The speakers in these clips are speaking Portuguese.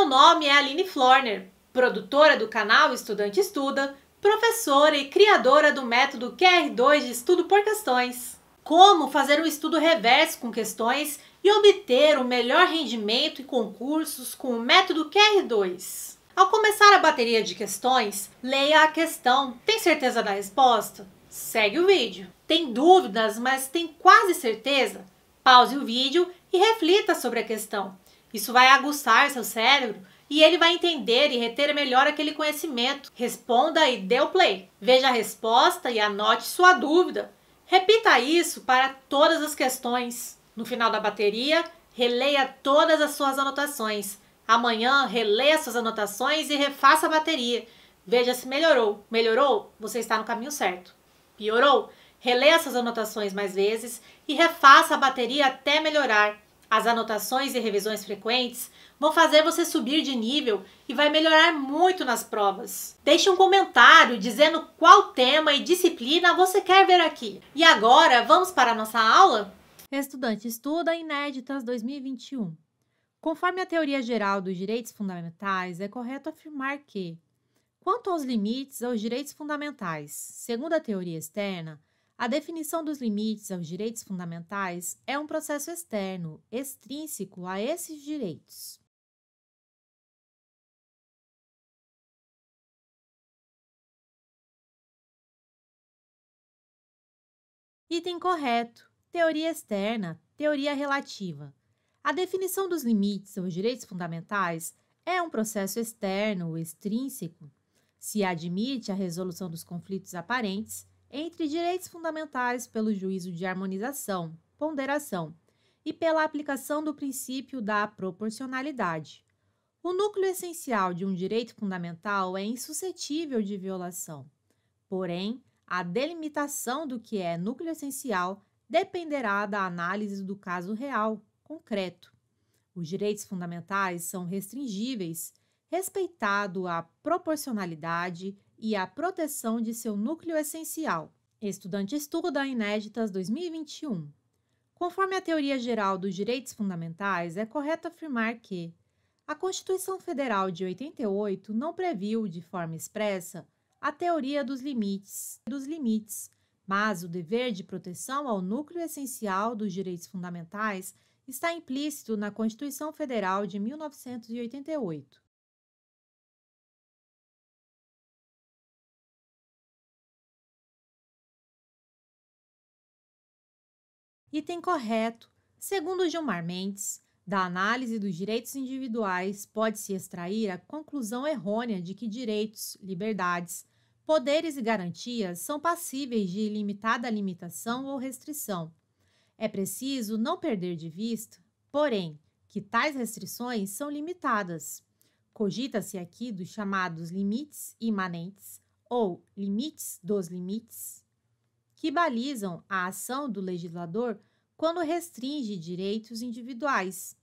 Meu nome é Aline Florner, produtora do canal Estudante Estuda, professora e criadora do método QR2 de estudo por questões. Como fazer um estudo reverso com questões e obter o um melhor rendimento em concursos com o método QR2. Ao começar a bateria de questões, leia a questão. Tem certeza da resposta? Segue o vídeo. Tem dúvidas, mas tem quase certeza? Pause o vídeo e reflita sobre a questão. Isso vai aguçar seu cérebro e ele vai entender e reter melhor aquele conhecimento. Responda e dê o play. Veja a resposta e anote sua dúvida. Repita isso para todas as questões. No final da bateria, releia todas as suas anotações. Amanhã, releia suas anotações e refaça a bateria. Veja se melhorou. Melhorou? Você está no caminho certo. Piorou? Releia suas anotações mais vezes e refaça a bateria até melhorar. As anotações e revisões frequentes vão fazer você subir de nível e vai melhorar muito nas provas. Deixe um comentário dizendo qual tema e disciplina você quer ver aqui. E agora, vamos para a nossa aula? Estudante Estuda Inéditas 2021. Conforme a teoria geral dos direitos fundamentais, é correto afirmar que, quanto aos limites aos direitos fundamentais, segundo a teoria externa, a definição dos limites aos direitos fundamentais é um processo externo, extrínseco a esses direitos. Item correto: teoria externa, teoria relativa. A definição dos limites aos direitos fundamentais é um processo externo, extrínseco. Se admite a resolução dos conflitos aparentes, entre direitos fundamentais pelo juízo de harmonização, ponderação e pela aplicação do princípio da proporcionalidade. O núcleo essencial de um direito fundamental é insuscetível de violação. Porém, a delimitação do que é núcleo essencial dependerá da análise do caso real, concreto. Os direitos fundamentais são restringíveis, respeitado a proporcionalidade e a proteção de seu núcleo essencial. Estudante Estuda Inéditas 2021. Conforme a teoria geral dos direitos fundamentais, é correto afirmar que a Constituição Federal de 88 não previu de forma expressa a teoria dos limites, dos limites, mas o dever de proteção ao núcleo essencial dos direitos fundamentais está implícito na Constituição Federal de 1988. Item correto. Segundo Gilmar Mendes, da análise dos direitos individuais pode-se extrair a conclusão errônea de que direitos, liberdades, poderes e garantias são passíveis de ilimitada limitação ou restrição. É preciso não perder de vista, porém, que tais restrições são limitadas. Cogita-se aqui dos chamados limites imanentes ou limites dos limites que balizam a ação do legislador quando restringe direitos individuais.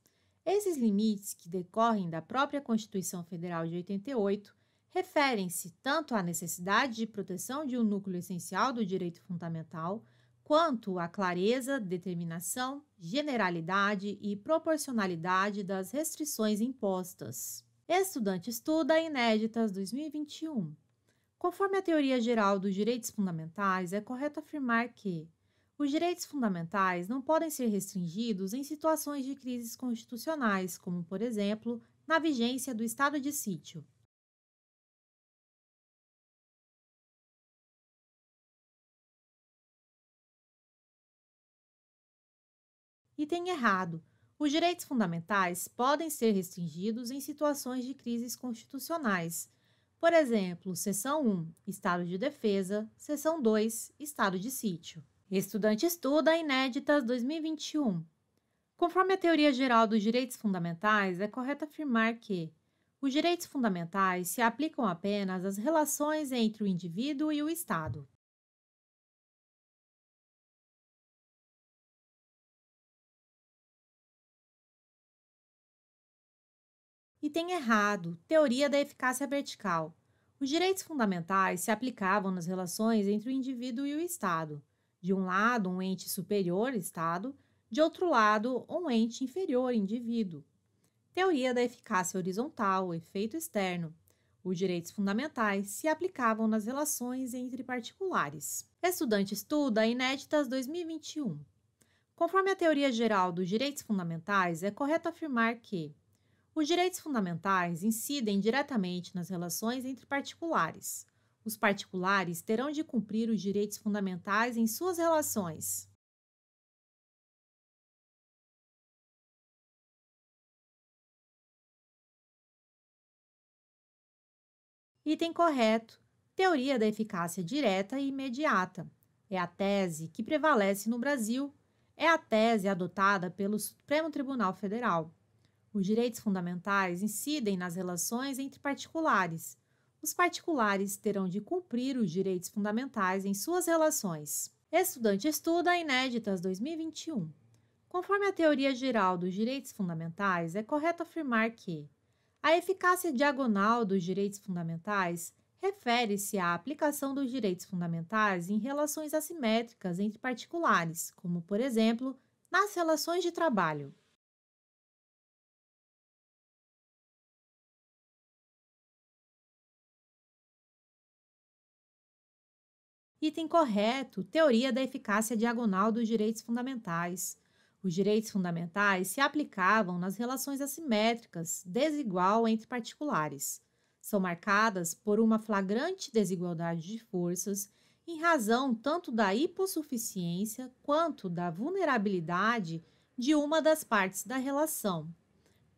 Esses limites, que decorrem da própria Constituição Federal de 88, referem-se tanto à necessidade de proteção de um núcleo essencial do direito fundamental, quanto à clareza, determinação, generalidade e proporcionalidade das restrições impostas. Estudante estuda Inéditas 2021. Conforme a teoria geral dos direitos fundamentais, é correto afirmar que os direitos fundamentais não podem ser restringidos em situações de crises constitucionais, como, por exemplo, na vigência do estado de sítio. Item errado. Os direitos fundamentais podem ser restringidos em situações de crises constitucionais, por exemplo, seção 1, estado de defesa, seção 2, estado de sítio. Estudante estuda Inéditas 2021. Conforme a teoria geral dos direitos fundamentais, é correto afirmar que os direitos fundamentais se aplicam apenas às relações entre o indivíduo e o Estado. Item errado: teoria da eficácia vertical. Os direitos fundamentais se aplicavam nas relações entre o indivíduo e o Estado. De um lado, um ente superior, Estado, de outro lado, um ente inferior, indivíduo. Teoria da eficácia horizontal, efeito externo. Os direitos fundamentais se aplicavam nas relações entre particulares. Estudante estuda Inéditas 2021. Conforme a teoria geral dos direitos fundamentais, é correto afirmar que os direitos fundamentais incidem diretamente nas relações entre particulares. Os particulares terão de cumprir os direitos fundamentais em suas relações. Item correto: Teoria da eficácia direta e imediata. É a tese que prevalece no Brasil. É a tese adotada pelo Supremo Tribunal Federal. Os direitos fundamentais incidem nas relações entre particulares. Os particulares terão de cumprir os direitos fundamentais em suas relações. Estudante estuda Inéditas 2021. Conforme a teoria geral dos direitos fundamentais, é correto afirmar que a eficácia diagonal dos direitos fundamentais refere-se à aplicação dos direitos fundamentais em relações assimétricas entre particulares, como, por exemplo, nas relações de trabalho. Item correto: Teoria da eficácia diagonal dos direitos fundamentais. Os direitos fundamentais se aplicavam nas relações assimétricas, desigual entre particulares. São marcadas por uma flagrante desigualdade de forças, em razão tanto da hipossuficiência quanto da vulnerabilidade de uma das partes da relação.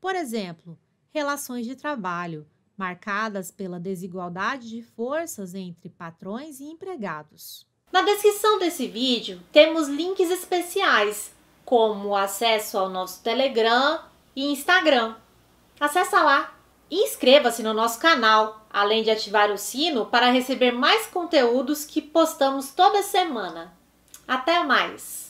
Por exemplo, relações de trabalho, marcadas pela desigualdade de forças entre patrões e empregados. Na descrição desse vídeo temos links especiais, como acesso ao nosso Telegram e Instagram. Acesse lá e inscreva-se no nosso canal, além de ativar o sino para receber mais conteúdos que postamos toda semana. Até mais!